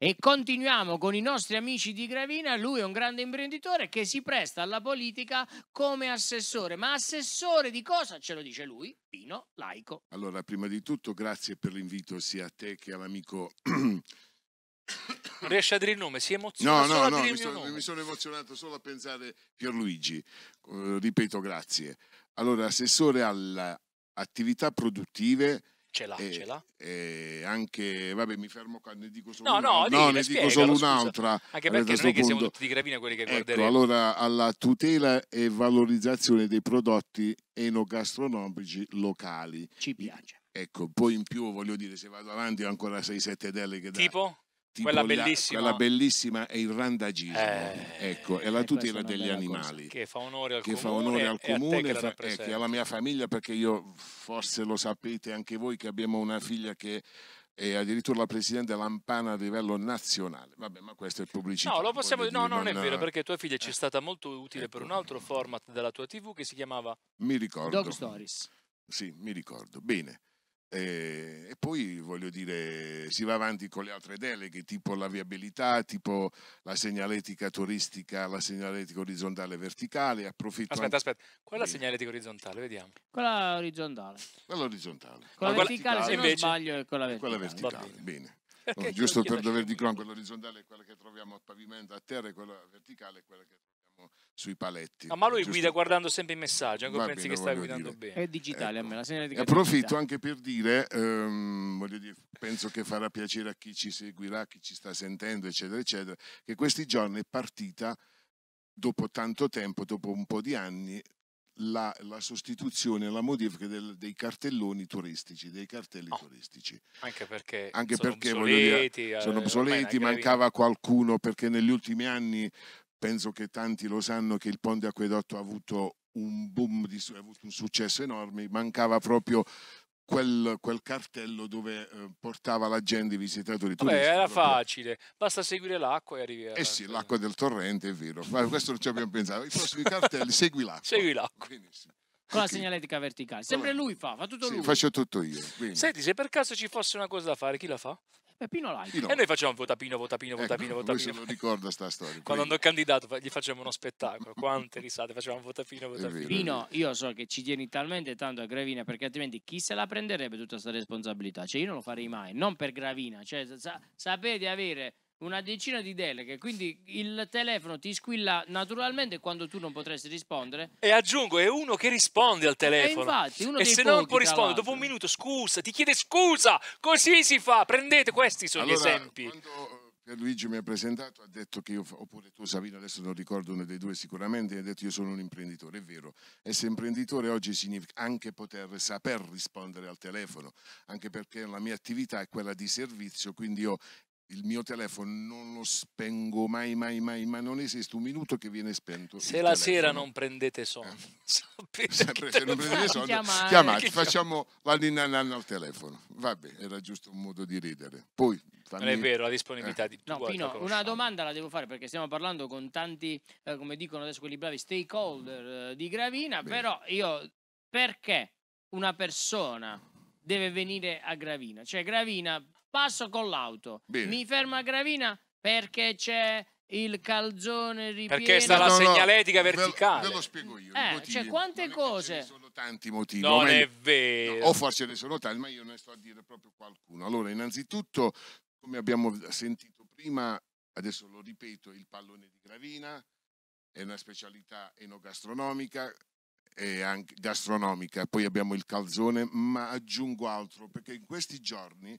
E continuiamo con i nostri amici di Gravina, lui è un grande imprenditore che si presta alla politica come assessore, ma assessore di cosa ce lo dice lui? Pino Laico. Allora, prima di tutto grazie per l'invito sia a te che all'amico... Riesci a dire il nome? Si emoziona no, no, no, mi, sto, mi, sono emozionato solo a pensare Pierluigi, uh, ripeto grazie. Allora, assessore alle attività produttive Ce l'ha, e, ce l'ha. E anche, vabbè, mi fermo qua, ne dico solo, no, una, no, no, no ne spiegalo, dico solo un'altra. Anche perché non è che siamo tutti di gravina quelli che ecco, guarderemo. Allora, alla tutela e valorizzazione dei prodotti enogastronomici locali. Ci piace. Ecco, poi in più voglio dire, se vado avanti ho ancora 6-7 deleghe da... Tipo? tipo quella bellissima, la, quella bellissima è il randagismo, eh, ecco, è la eh, tutela degli animali. Cosa. Che fa onore al che comune, onore al comune eh, che fa, ecco, alla mia famiglia, perché io forse lo sapete anche voi che abbiamo una figlia che è addirittura la Presidente Lampana a livello nazionale. Vabbè, ma questo è pubblicità. No, lo possiamo dire, no, non no, è vero, perché tua figlia ci è eh. stata molto utile ecco. per un ecco. altro format della tua TV che si chiamava... Mi ricordo. Dog Stories. Sì, mi ricordo. Bene. E, eh, e, poi voglio dire, si va avanti con le altre deleghe, tipo la viabilità, tipo la segnaletica turistica, la segnaletica orizzontale e verticale. Approfitto aspetta, aspetta, quella sì. segnaletica orizzontale, vediamo. Quella orizzontale. Quella orizzontale. Quella la verticale, se invece... non sbaglio, è quella verticale. Quella verticale, bene. bene. No, oh, giusto per dover di cron, quella orizzontale è quella che troviamo a pavimento a terra e quella verticale è quella che sui paletti. No, ma lui giusto? guida guardando sempre i messaggi, anche pensi bene, che stai guidando dire. bene. È digitale ecco. a me, la segnaletica. Approfitto anche per dire, ehm, dire, penso che farà piacere a chi ci seguirà, chi ci sta sentendo, eccetera, eccetera, che questi giorni è partita, dopo tanto tempo, dopo un po' di anni, la, la sostituzione, la modifica del, dei cartelloni turistici, dei cartelli oh. turistici. Anche perché, anche sono, perché obsoleti, dire, eh, sono obsoleti, mancava qualcuno perché negli ultimi anni Penso che tanti lo sanno che il Ponte Acquedotto ha avuto un boom, di, ha avuto un successo enorme, mancava proprio Quel, quel, cartello dove eh, portava la gente i visitatori Vabbè, era proprio. facile, basta seguire l'acqua e arrivi Eh sì, l'acqua del torrente, è vero, ma questo non ci abbiamo pensato. I prossimi cartelli, segui l'acqua. Segui l'acqua. Benissimo. Con la segnaletica verticale. Sempre lui fa, fa tutto sì, lui. faccio tutto io. Quindi. Senti, se per caso ci fosse una cosa da fare, chi la fa? Peppino eh, Laico. Pino. E noi facciamo vota Pino, vota Pino, vota ecco, Pino, vota Pino. se lo ricorda sta storia. Quando andò candidato gli facevamo uno spettacolo, quante risate, facevamo vota Pino, vota Pino. Pino, io so che ci tieni talmente tanto a Gravina perché altrimenti chi se la prenderebbe tutta questa responsabilità? Cioè io non lo farei mai, non per Gravina, cioè sa, sapere avere una decina di deleghe, quindi il telefono ti squilla naturalmente quando tu non potresti rispondere. E aggiungo, è uno che risponde al eh, telefono. E, infatti, uno e se pochi, non può rispondere, dopo un minuto, scusa, ti chiede scusa, così si fa, prendete, questi sono allora, gli esempi. Quando... Luigi mi ha presentato, ha detto che io, oppure tu Savino, adesso non ricordo uno dei due sicuramente, ha detto io sono un imprenditore, è vero. Essere imprenditore oggi significa anche poter saper rispondere al telefono, anche perché la mia attività è quella di servizio, quindi io il mio telefono non lo spengo mai, mai, mai, ma non esiste un minuto che viene spento. Se la telefono. sera non prendete sonno, eh. Sempre, se non prendete sonno, chiamate, facciamo la ninnananna al telefono. Vabbè, era giusto un modo di ridere. Poi, fammi... Non è vero, la disponibilità eh. di No, Pino, una domanda la devo fare perché stiamo parlando con tanti, eh, come dicono adesso quelli bravi, stakeholder eh, di Gravina, Beh. però io perché una persona deve venire a Gravina? Cioè Gravina passo con l'auto. Mi fermo a Gravina perché c'è il calzone ripieno. Perché sta la no, segnaletica no, verticale. Ve lo, ve lo, spiego io. Eh, cioè, quante cose. Ce ne sono tanti motivi. Non meglio, è vero. No, o forse ne sono tanti, ma io ne sto a dire proprio qualcuno. Allora, innanzitutto, come abbiamo sentito prima, adesso lo ripeto, il pallone di Gravina è una specialità enogastronomica e anche gastronomica. Poi abbiamo il calzone, ma aggiungo altro, perché in questi giorni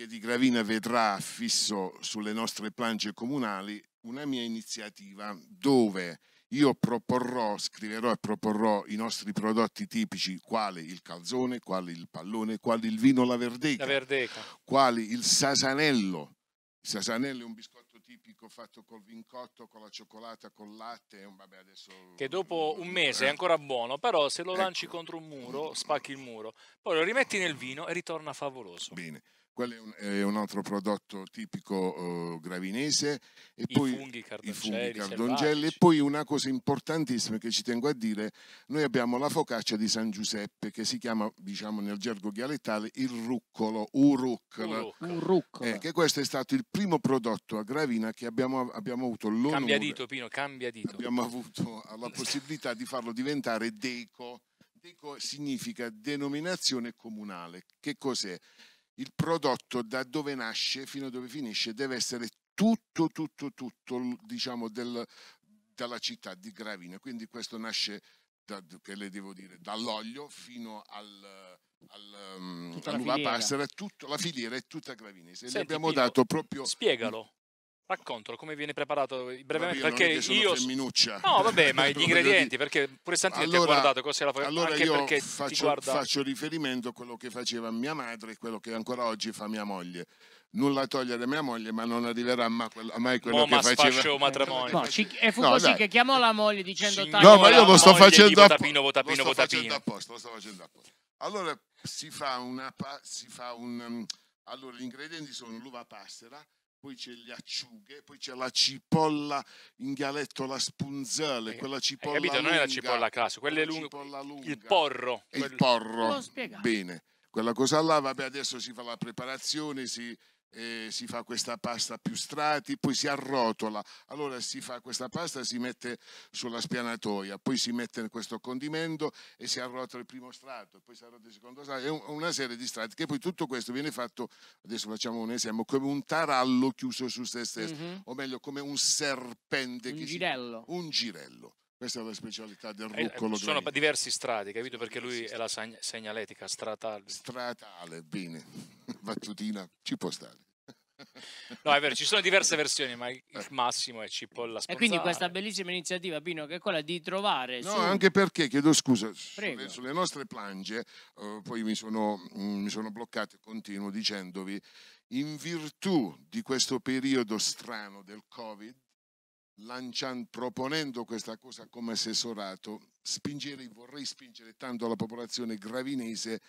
che di Gravina vedrà fisso sulle nostre plange comunali una mia iniziativa dove io proporrò, scriverò e proporrò i nostri prodotti tipici, quali il calzone, quali il pallone, quali il vino la verdeca, la verdeca. quale il sasanello. Il sasanello è un biscotto tipico fatto col vincotto, con la cioccolata, col latte. Eh, vabbè, adesso... Che dopo un mese è eh. ancora buono, però se lo ecco. lanci contro un muro, spacchi il muro, poi lo rimetti nel vino e ritorna favoloso. Bene quello è un, è un, altro prodotto tipico uh, gravinese. E I poi funghi i funghi cardoncelli. E poi una cosa importantissima che ci tengo a dire, noi abbiamo la focaccia di San Giuseppe che si chiama, diciamo nel gergo dialettale, il ruccolo, uruccolo. Uruccolo. Eh, che questo è stato il primo prodotto a gravina che abbiamo, abbiamo avuto l'onore. Cambia dito Pino, cambia dito. Abbiamo avuto la possibilità di farlo diventare deco. Deco significa denominazione comunale. Che cos'è? il prodotto da dove nasce fino a dove finisce deve essere tutto, tutto, tutto, diciamo, del, dalla città di Gravina. Quindi questo nasce, da, che le devo dire, dall'olio fino al, al, um, all'uva passera, tutta la filiera è tutta Gravinese. Senti, e abbiamo Pino, dato proprio... Spiegalo. Raccontalo come viene preparato brevemente perché io No, vabbè, ma gli ingredienti perché pure Santi allora, ti ha guardato cosa la fai. allora anche io faccio, guarda... faccio, riferimento a quello che faceva mia madre e quello che ancora oggi fa mia moglie. Nulla togliere mia moglie, ma non arriverà mai quello, mai quello Mo, che ma faceva eh, matrimonio. No, ci, e fu no, così dai. che chiamò la moglie dicendo Signora, No, ma io lo sto facendo apposta. Lo sto facendo apposta, lo sto facendo apposta. Allora si fa una si fa un Allora gli ingredienti sono l'uva passera poi c'è le acciughe, poi c'è la cipolla in dialetto, la spunzale, eh, quella cipolla capito? Lunga, non è la cipolla a caso, quella è lunga, cipolla lunga. Il porro. Quel... Il porro. Bene. Quella cosa là, vabbè, adesso si fa la preparazione, si, e si fa questa pasta più strati, poi si arrotola, allora si fa questa pasta, si mette sulla spianatoia, poi si mette questo condimento e si arrotola il primo strato, poi si arrotola il secondo strato, è una serie di strati che poi tutto questo viene fatto, adesso facciamo un esempio, come un tarallo chiuso su se stesso, mm -hmm. o meglio come un serpente, un girello. Si, un girello. Questa è la specialità del eh, ruccolo. Eh, sono grey. diversi strati, capito? Perché lui è la segnaletica stratale. Stratale, bene. Battutina, ci può stare. No, è vero, ci sono diverse versioni, ma il eh. massimo è cipolla sponzale. E quindi questa bellissima iniziativa, Pino, che è quella di trovare... No, su... anche perché, chiedo scusa, sulle, sulle, nostre plange, uh, poi mi sono, mh, mm, mi sono bloccato e continuo dicendovi, in virtù di questo periodo strano del Covid, lanciando, proponendo questa cosa come assessorato, spingerei, vorrei spingere tanto la popolazione gravinese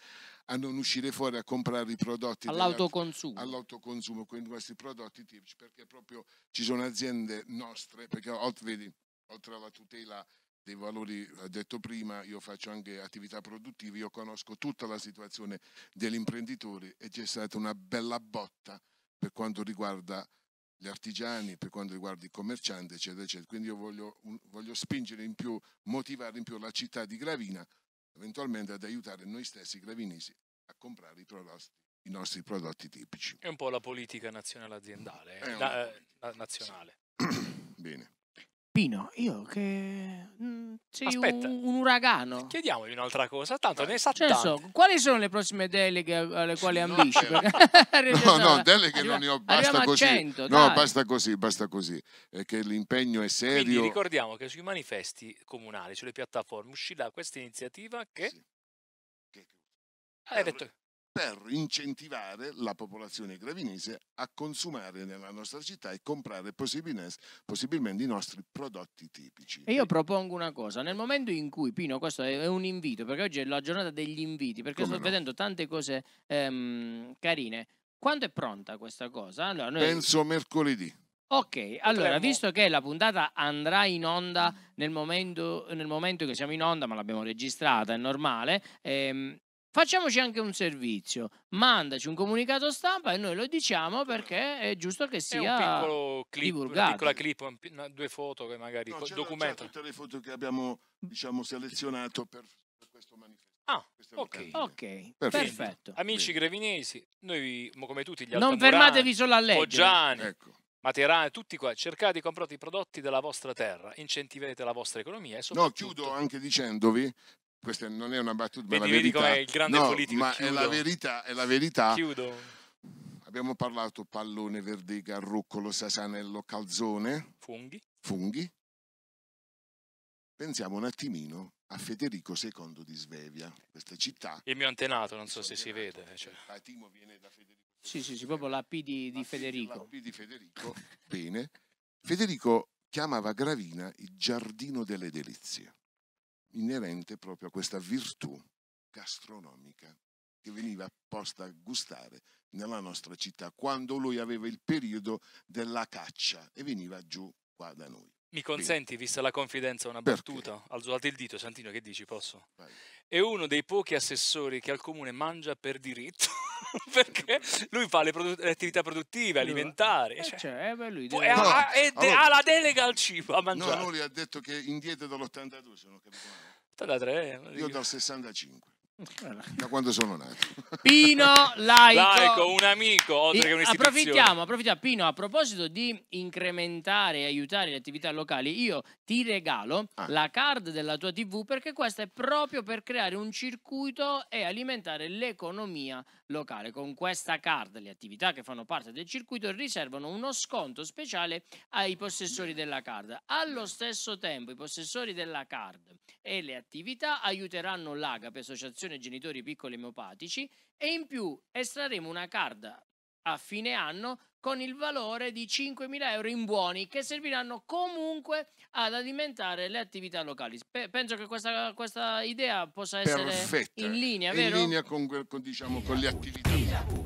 a non uscire fuori a comprare i prodotti all'autoconsumo, all'autoconsumo quindi questi prodotti tipici, perché proprio ci sono aziende nostre, perché oltre, vedi, oltre alla tutela dei valori, ho eh, detto prima, io faccio anche attività produttive, io conosco tutta la situazione degli imprenditori e c'è stata una bella botta per quanto riguarda gli artigiani, per quanto riguarda i commercianti, eccetera, eccetera. Quindi io voglio, un, voglio spingere in più, motivare in più la città di Gravina, eventualmente ad aiutare noi stessi gravinesi a comprare i prodotti i nostri prodotti tipici. È un po' la politica nazionale aziendale, eh, la, eh, nazionale. Bene. Pino, io che... Mm, sei Aspetta. Un, un uragano. Chiediamogli un'altra cosa, tanto eh, ne sa tanto. So, quali sono le prossime deleghe alle quali ambisci? no, no, no, deleghe Arriva, non ne ho, basta così. 100, no, dai. basta così, basta così, è che l'impegno è serio. Quindi ricordiamo che sui manifesti comunali, sulle piattaforme, uscirà questa iniziativa che... Sì. che... hai detto per incentivare la popolazione gravinese a consumare nella nostra città e comprare possibilmente i nostri prodotti tipici. E io propongo una cosa, nel momento in cui, Pino, questo è un invito, perché oggi è la giornata degli inviti, perché Come sto no? vedendo tante cose ehm, carine, quando è pronta questa cosa? Allora, noi... Penso mercoledì. Ok, allora, visto che la puntata andrà in onda nel momento, nel momento che siamo in onda, ma l'abbiamo registrata, è normale, ehm, Facciamoci anche un servizio, mandaci un comunicato stampa e noi lo diciamo perché è giusto che sia è un piccolo clip, divulgato. Una piccola clip, una, due foto che magari no, documentano. tutte le foto che abbiamo diciamo, selezionato per, per questo manifesto. Ah, ok, okay. Perfetto. perfetto. Amici Bene. grevinesi, noi come tutti gli altri... Non fermatevi solo a leggere. Poggiani, ecco. Materane, tutti qua, cercate di comprare i prodotti della vostra terra, incentivate la vostra economia e No, chiudo anche dicendovi questa non è una battuta, vedi, ma la vedi verità... è il grande no, politico. Ma Chiudo. è la verità, è la verità. Chiudo. Abbiamo parlato pallone, verdega, ruccolo, sasanello, calzone. Funghi. Funghi. Pensiamo un attimino a Federico II di Svevia, questa città. Il mio antenato, non so se si vede. Eh, eh, cioè. Patimo viene da Federico. Sì, sì, sì, proprio la P di, di Federico. La di Federico, bene. Federico chiamava Gravina il giardino delle delizie inerente proprio a questa virtù gastronomica che veniva apposta a gustare nella nostra città quando lui aveva il periodo della caccia e veniva giù qua da noi. Mi consenti, vista la confidenza, una battuta? Perché? Alzate il dito, Santino, che dici? Posso? Vai. È uno dei pochi assessori che al comune mangia per diritto. perché lui fa le, produ- le attività produttive, alimentari. Cioè eh, cioè, cioè, beh, lui deve... No, ha, de- allora, ha, la delega al cibo a mangiare. No, lui ha detto che indietro dall'82, se non ho male. 83, eh, Io dal 65. Da quando sono nato. Pino Laico. Laico, un amico, oltre che Approfittiamo, approfittiamo. Pino, a proposito di incrementare e aiutare le attività locali, io ti regalo ah. la card della tua TV perché questa è proprio per creare un circuito e alimentare l'economia locale. Con questa card le attività che fanno parte del circuito riservano uno sconto speciale ai possessori della card. Allo stesso tempo i possessori della card e le attività aiuteranno l'Agape Associazione Associazione Genitori Piccoli Emiopatici e in più estrarremo una card a fine anno con il valore di 5.000 euro in buoni che serviranno comunque ad alimentare le attività locali. Pe- penso che questa, questa, idea possa essere Perfetta. in linea, vero? In linea con, con, diciamo, con le attività.